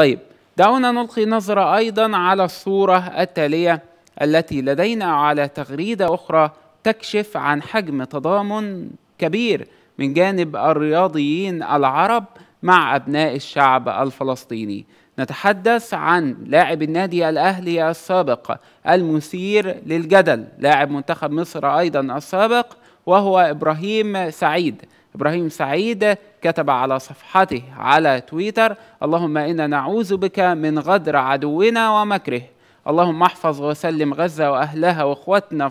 طيب دعونا نلقي نظرة أيضا على الصورة التالية التي لدينا على تغريدة أخرى تكشف عن حجم تضامن كبير من جانب الرياضيين العرب مع أبناء الشعب الفلسطيني نتحدث عن لاعب النادي الأهلي السابق المثير للجدل لاعب منتخب مصر أيضا السابق وهو إبراهيم سعيد إبراهيم سعيد كتب على صفحته على تويتر اللهم إنا نعوذ بك من غدر عدونا ومكره اللهم احفظ وسلم غزة وأهلها وإخواتنا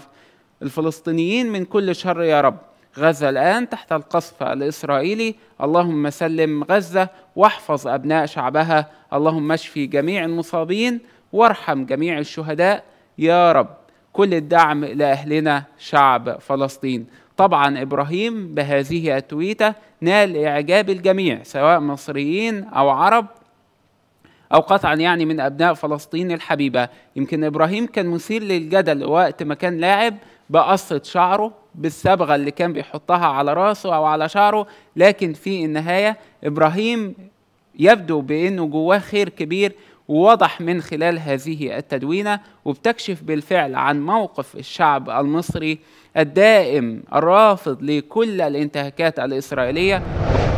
الفلسطينيين من كل شر يا رب غزة الآن تحت القصف الإسرائيلي اللهم سلم غزة واحفظ أبناء شعبها اللهم اشفي جميع المصابين وارحم جميع الشهداء يا رب كل الدعم لأهلنا شعب فلسطين طبعا ابراهيم بهذه التويته نال اعجاب الجميع سواء مصريين او عرب او قطعا يعني من ابناء فلسطين الحبيبه يمكن ابراهيم كان مثير للجدل وقت ما كان لاعب بقصه شعره بالصبغه اللي كان بيحطها على راسه او على شعره لكن في النهايه ابراهيم يبدو بانه جواه خير كبير ووضح من خلال هذه التدوينة وبتكشف بالفعل عن موقف الشعب المصري الدائم الرافض لكل الانتهاكات الإسرائيلية